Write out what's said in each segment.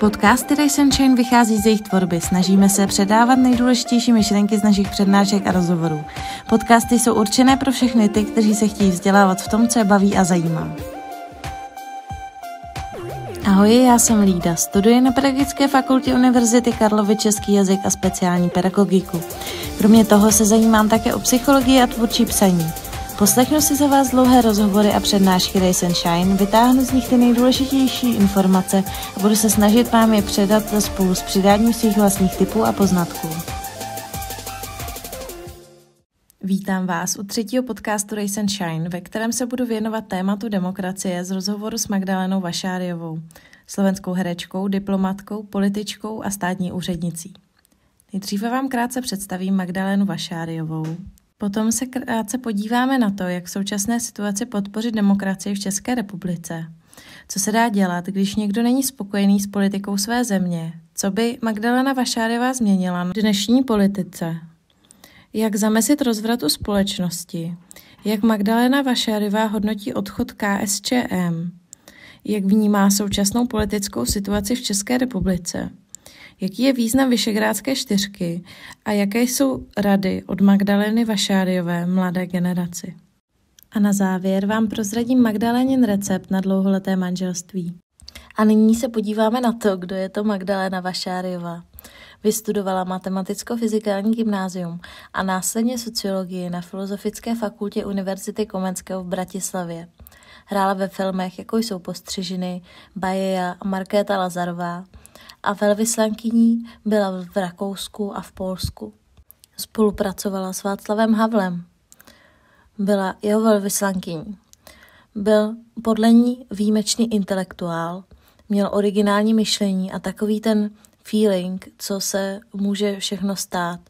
Podcast Ray Sunshine vychází z jejich tvorby. Snažíme se předávat nejdůležitější myšlenky z našich přednášek a rozhovorů. Podcasty jsou určené pro všechny ty, kteří se chtějí vzdělávat v tom, co je baví a zajímá. Ahoj, já jsem Lída, studuji na Pedagogické fakultě Univerzity Karlovy český jazyk a speciální pedagogiku. Kromě toho se zajímám také o psychologii a tvůrčí psaní. Poslechnu si za vás dlouhé rozhovory a přednášky Race and Shine, vytáhnu z nich ty nejdůležitější informace a budu se snažit vám je předat spolu s přidáním svých vlastních typů a poznatků. Vítám vás u třetího podcastu Race and Shine, ve kterém se budu věnovat tématu demokracie z rozhovoru s Magdalenou Vašáriovou, slovenskou herečkou, diplomatkou, političkou a státní úřednicí. Nejdříve vám krátce představím Magdalenu Vašáriovou. Potom se krátce podíváme na to, jak v současné situaci podpořit demokracii v České republice. Co se dá dělat, když někdo není spokojený s politikou své země? Co by Magdalena Vašárová změnila na dnešní politice? Jak zamezit rozvratu společnosti? Jak Magdalena Vašárová hodnotí odchod KSČM? Jak vnímá současnou politickou situaci v České republice? Jaký je význam Vyšegrádské čtyřky a jaké jsou rady od Magdaleny Vašáriové mladé generaci? A na závěr vám prozradím Magdalénin recept na dlouholeté manželství. A nyní se podíváme na to, kdo je to Magdalena Vašáriová. Vystudovala matematicko-fyzikální gymnázium a následně sociologii na Filozofické fakultě Univerzity Komenského v Bratislavě. Hrála ve filmech, jako jsou Postřižiny, Bajeja a Markéta Lazarová a velvyslankyní byla v Rakousku a v Polsku. Spolupracovala s Václavem Havlem. Byla jeho velvyslankyní. Byl podle ní výjimečný intelektuál, měl originální myšlení a takový ten feeling, co se může všechno stát.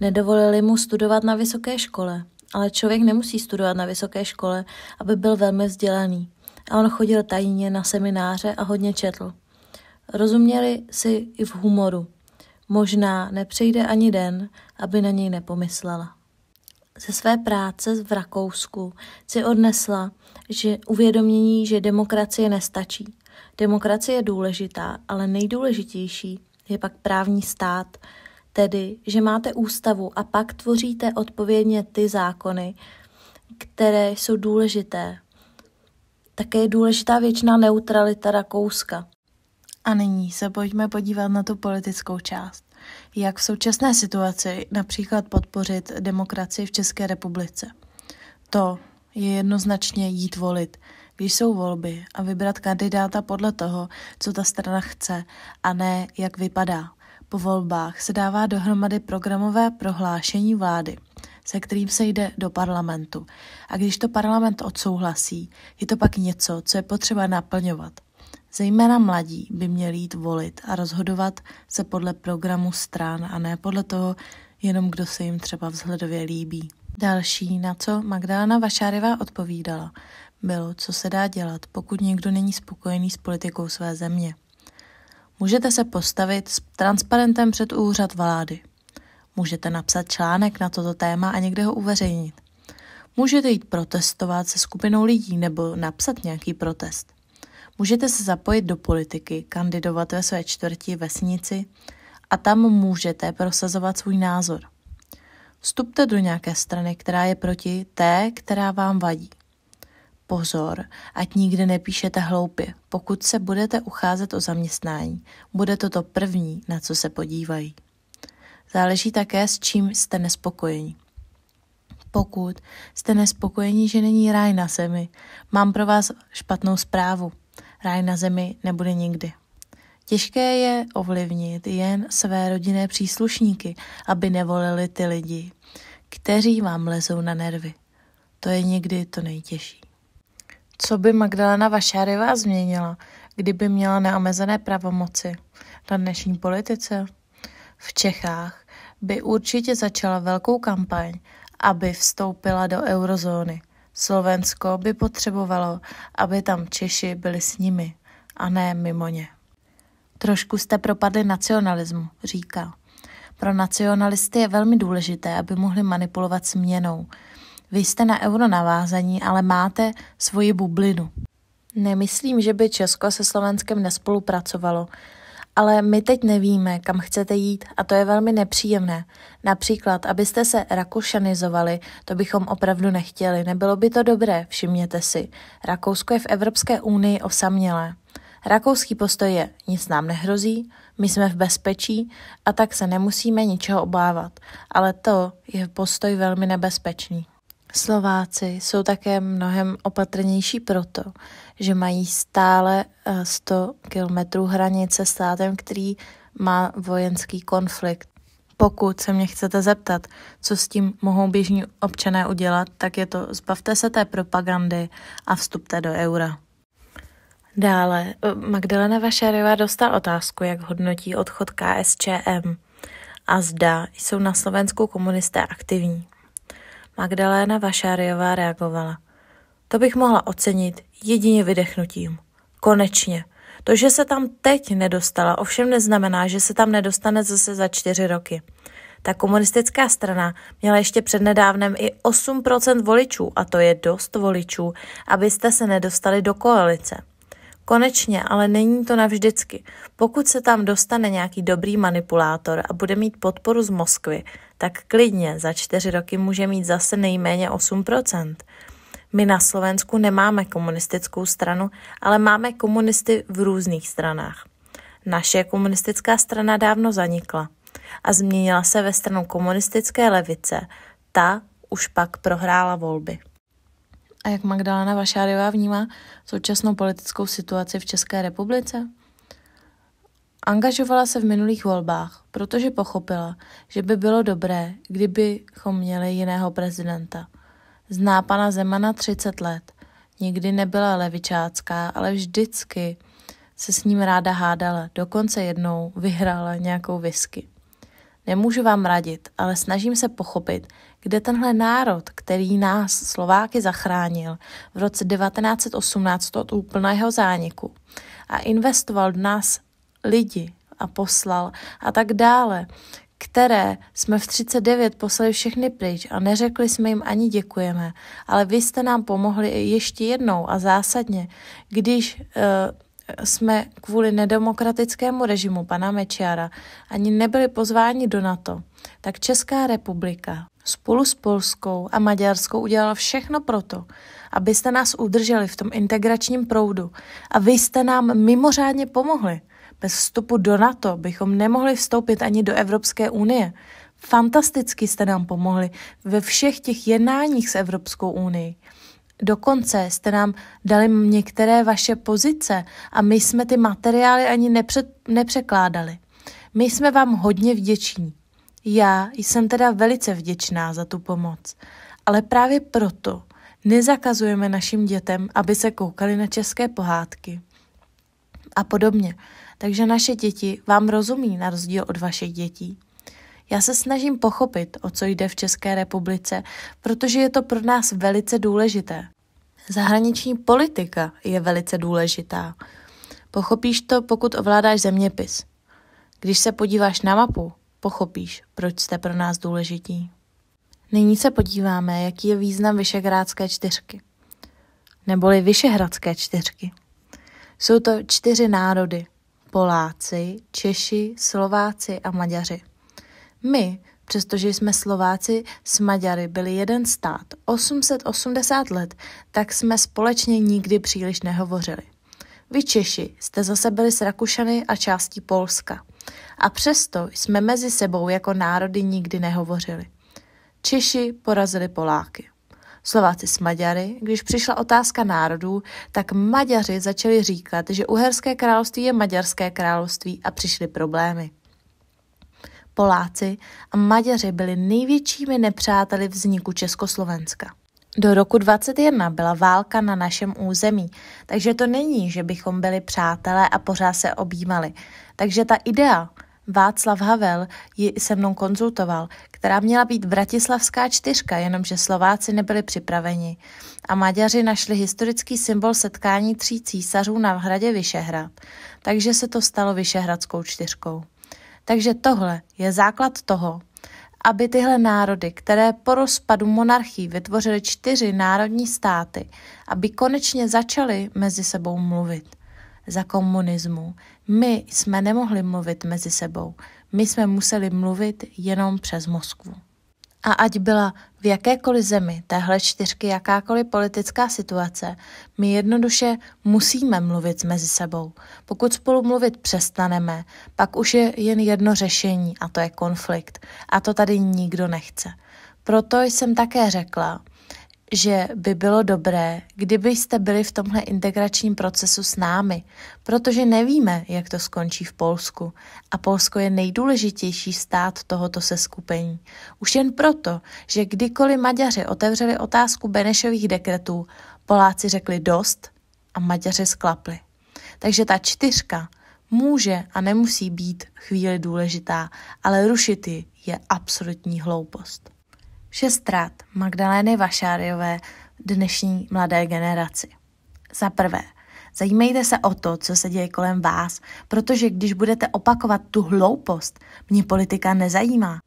Nedovolili mu studovat na vysoké škole, ale člověk nemusí studovat na vysoké škole, aby byl velmi vzdělaný. A on chodil tajně na semináře a hodně četl. Rozuměli si i v humoru. Možná nepřejde ani den, aby na něj nepomyslela. Ze své práce v Rakousku si odnesla že uvědomění, že demokracie nestačí. Demokracie je důležitá, ale nejdůležitější je pak právní stát, tedy, že máte ústavu a pak tvoříte odpovědně ty zákony, které jsou důležité. Také je důležitá věčná neutralita Rakouska. A nyní se pojďme podívat na tu politickou část. Jak v současné situaci například podpořit demokracii v České republice? To je jednoznačně jít volit, když jsou volby a vybrat kandidáta podle toho, co ta strana chce a ne jak vypadá. Po volbách se dává dohromady programové prohlášení vlády, se kterým se jde do parlamentu. A když to parlament odsouhlasí, je to pak něco, co je potřeba naplňovat – Zejména mladí by měli jít volit a rozhodovat se podle programu stran a ne podle toho, jenom kdo se jim třeba vzhledově líbí. Další, na co Magdalena Vašárevá odpovídala, bylo, co se dá dělat, pokud někdo není spokojený s politikou své země. Můžete se postavit s transparentem před úřad vlády. Můžete napsat článek na toto téma a někde ho uveřejnit. Můžete jít protestovat se skupinou lidí nebo napsat nějaký protest. Můžete se zapojit do politiky, kandidovat ve své čtvrti, vesnici a tam můžete prosazovat svůj názor. Vstupte do nějaké strany, která je proti té, která vám vadí. Pozor, ať nikdy nepíšete hloupě. Pokud se budete ucházet o zaměstnání, bude to to první, na co se podívají. Záleží také, s čím jste nespokojeni. Pokud jste nespokojeni, že není ráj na zemi, mám pro vás špatnou zprávu. Ráj na zemi nebude nikdy. Těžké je ovlivnit jen své rodinné příslušníky, aby nevolili ty lidi, kteří vám lezou na nervy. To je někdy to nejtěžší. Co by Magdalena Vašáryvá změnila, kdyby měla neomezené pravomoci na dnešní politice? V Čechách by určitě začala velkou kampaň, aby vstoupila do eurozóny. Slovensko by potřebovalo, aby tam Češi byli s nimi a ne mimo ně. Trošku jste propadli nacionalismu, říká. Pro nacionalisty je velmi důležité, aby mohli manipulovat měnou. Vy jste na euro navázaní, ale máte svoji bublinu. Nemyslím, že by Česko se Slovenskem nespolupracovalo, ale my teď nevíme, kam chcete jít a to je velmi nepříjemné. Například, abyste se rakušanizovali, to bychom opravdu nechtěli, nebylo by to dobré, všimněte si. Rakousko je v Evropské unii osamělé. Rakouský postoj je, nic nám nehrozí, my jsme v bezpečí a tak se nemusíme ničeho obávat, ale to je postoj velmi nebezpečný. Slováci jsou také mnohem opatrnější proto, že mají stále 100 eh, kilometrů hranice státem, který má vojenský konflikt. Pokud se mě chcete zeptat, co s tím mohou běžní občané udělat, tak je to zbavte se té propagandy a vstupte do eura. Dále, eh, Magdalena Vašerová dostala otázku, jak hodnotí odchod KSČM a zda jsou na Slovensku komunisté aktivní. Magdaléna Vašáriová reagovala. To bych mohla ocenit jedině vydechnutím. Konečně. To, že se tam teď nedostala, ovšem neznamená, že se tam nedostane zase za čtyři roky. Ta komunistická strana měla ještě přednedávnem i 8% voličů, a to je dost voličů, abyste se nedostali do koalice. Konečně, ale není to navždycky. Pokud se tam dostane nějaký dobrý manipulátor a bude mít podporu z Moskvy, tak klidně za čtyři roky může mít zase nejméně 8%. My na Slovensku nemáme komunistickou stranu, ale máme komunisty v různých stranách. Naše komunistická strana dávno zanikla a změnila se ve stranu komunistické levice. Ta už pak prohrála volby. A jak Magdalena Vašáriová vnímá současnou politickou situaci v České republice? Angažovala se v minulých volbách, protože pochopila, že by bylo dobré, kdybychom měli jiného prezidenta. Zná pana Zemana 30 let. Nikdy nebyla levičácká, ale vždycky se s ním ráda hádala. Dokonce jednou vyhrála nějakou whisky. Nemůžu vám radit, ale snažím se pochopit, kde tenhle národ, který nás Slováky zachránil v roce 1918 od úplného zániku a investoval do nás lidi a poslal a tak dále, které jsme v 39 poslali všechny pryč a neřekli jsme jim ani děkujeme, ale vy jste nám pomohli ještě jednou a zásadně, když uh, jsme kvůli nedemokratickému režimu pana Mečiara ani nebyli pozváni do NATO, tak Česká republika spolu s Polskou a Maďarskou udělala všechno proto, abyste nás udrželi v tom integračním proudu a vy jste nám mimořádně pomohli. Bez vstupu do NATO bychom nemohli vstoupit ani do Evropské unie. Fantasticky jste nám pomohli ve všech těch jednáních s Evropskou unii. Dokonce jste nám dali některé vaše pozice a my jsme ty materiály ani nepřed, nepřekládali. My jsme vám hodně vděční. Já jsem teda velice vděčná za tu pomoc. Ale právě proto nezakazujeme našim dětem, aby se koukali na české pohádky. A podobně. Takže naše děti vám rozumí na rozdíl od vašich dětí. Já se snažím pochopit, o co jde v České republice, protože je to pro nás velice důležité. Zahraniční politika je velice důležitá. Pochopíš to, pokud ovládáš zeměpis. Když se podíváš na mapu, pochopíš, proč jste pro nás důležití. Nyní se podíváme, jaký je význam vyšehradské čtyřky. Neboli Vyšehradské čtyřky. Jsou to čtyři národy, Poláci, Češi, Slováci a Maďaři. My, přestože jsme Slováci s Maďary byli jeden stát 880 let, tak jsme společně nikdy příliš nehovořili. Vy Češi jste zase byli s Rakušany a částí Polska. A přesto jsme mezi sebou jako národy nikdy nehovořili. Češi porazili Poláky. Slováci s Maďary, když přišla otázka národů, tak Maďaři začali říkat, že uherské království je maďarské království a přišly problémy. Poláci a Maďaři byli největšími nepřáteli vzniku Československa. Do roku 21 byla válka na našem území, takže to není, že bychom byli přátelé a pořád se objímali. Takže ta idea, Václav Havel ji se mnou konzultoval, která měla být bratislavská čtyřka, jenomže Slováci nebyli připraveni. A Maďaři našli historický symbol setkání tří císařů na hradě Vyšehrad. Takže se to stalo Vyšehradskou čtyřkou. Takže tohle je základ toho, aby tyhle národy, které po rozpadu monarchií vytvořily čtyři národní státy, aby konečně začaly mezi sebou mluvit. Za komunismu my jsme nemohli mluvit mezi sebou, my jsme museli mluvit jenom přes Moskvu. A ať byla v jakékoliv zemi téhle čtyřky jakákoliv politická situace, my jednoduše musíme mluvit mezi sebou. Pokud spolu mluvit přestaneme, pak už je jen jedno řešení a to je konflikt. A to tady nikdo nechce. Proto jsem také řekla, že by bylo dobré, kdybyste byli v tomhle integračním procesu s námi, protože nevíme, jak to skončí v Polsku. A Polsko je nejdůležitější stát tohoto seskupení. Už jen proto, že kdykoliv Maďaři otevřeli otázku Benešových dekretů, Poláci řekli dost a Maďaři sklapli. Takže ta čtyřka může a nemusí být chvíli důležitá, ale rušit ji je absolutní hloupost. Šestkrát Magdalény Vašáriové dnešní mladé generaci. Za prvé, zajímejte se o to, co se děje kolem vás, protože když budete opakovat tu hloupost, mě politika nezajímá.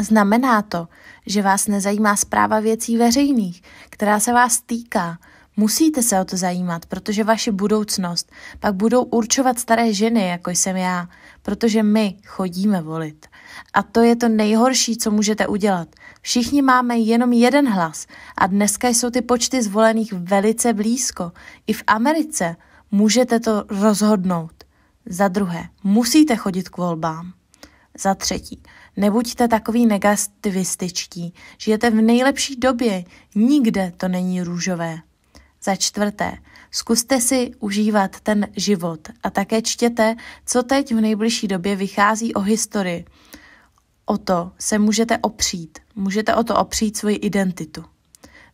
Znamená to, že vás nezajímá zpráva věcí veřejných, která se vás týká. Musíte se o to zajímat, protože vaše budoucnost pak budou určovat staré ženy, jako jsem já, protože my chodíme volit. A to je to nejhorší, co můžete udělat. Všichni máme jenom jeden hlas a dneska jsou ty počty zvolených velice blízko. I v Americe můžete to rozhodnout. Za druhé, musíte chodit k volbám. Za třetí, nebuďte takový negativističtí. Žijete v nejlepší době, nikde to není růžové. Za čtvrté, zkuste si užívat ten život a také čtěte, co teď v nejbližší době vychází o historii o to se můžete opřít. Můžete o to opřít svoji identitu.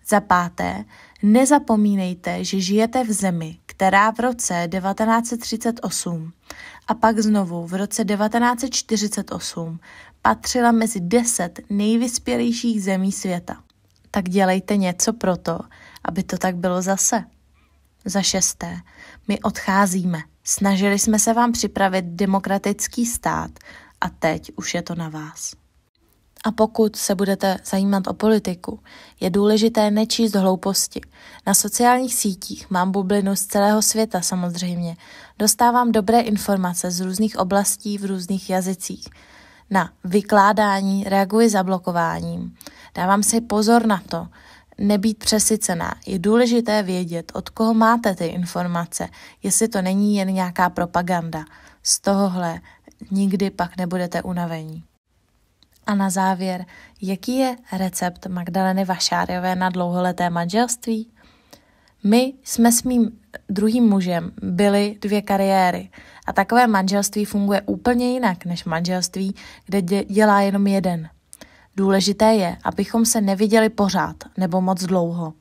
Za páté, nezapomínejte, že žijete v zemi, která v roce 1938 a pak znovu v roce 1948 patřila mezi deset nejvyspělejších zemí světa. Tak dělejte něco pro to, aby to tak bylo zase. Za šesté, my odcházíme. Snažili jsme se vám připravit demokratický stát, a teď už je to na vás. A pokud se budete zajímat o politiku, je důležité nečíst hlouposti. Na sociálních sítích mám bublinu z celého světa samozřejmě. Dostávám dobré informace z různých oblastí v různých jazycích. Na vykládání reaguji zablokováním. Dávám si pozor na to, nebýt přesycená. Je důležité vědět, od koho máte ty informace, jestli to není jen nějaká propaganda. Z tohohle nikdy pak nebudete unavení. A na závěr, jaký je recept Magdaleny Vašárové na dlouholeté manželství? My jsme s mým druhým mužem byli dvě kariéry a takové manželství funguje úplně jinak než manželství, kde dělá jenom jeden. Důležité je, abychom se neviděli pořád nebo moc dlouho.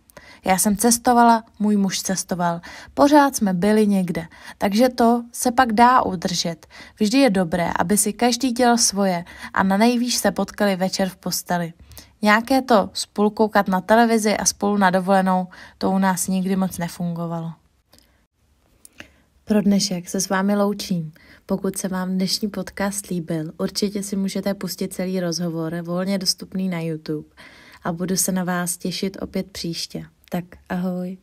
Já jsem cestovala, můj muž cestoval, pořád jsme byli někde. Takže to se pak dá udržet. Vždy je dobré, aby si každý dělal svoje a na nejvíc se potkali večer v posteli. Nějaké to spolu koukat na televizi a spolu na dovolenou, to u nás nikdy moc nefungovalo. Pro dnešek se s vámi loučím. Pokud se vám dnešní podcast líbil, určitě si můžete pustit celý rozhovor volně dostupný na YouTube a budu se na vás těšit opět příště. Tak ahoj.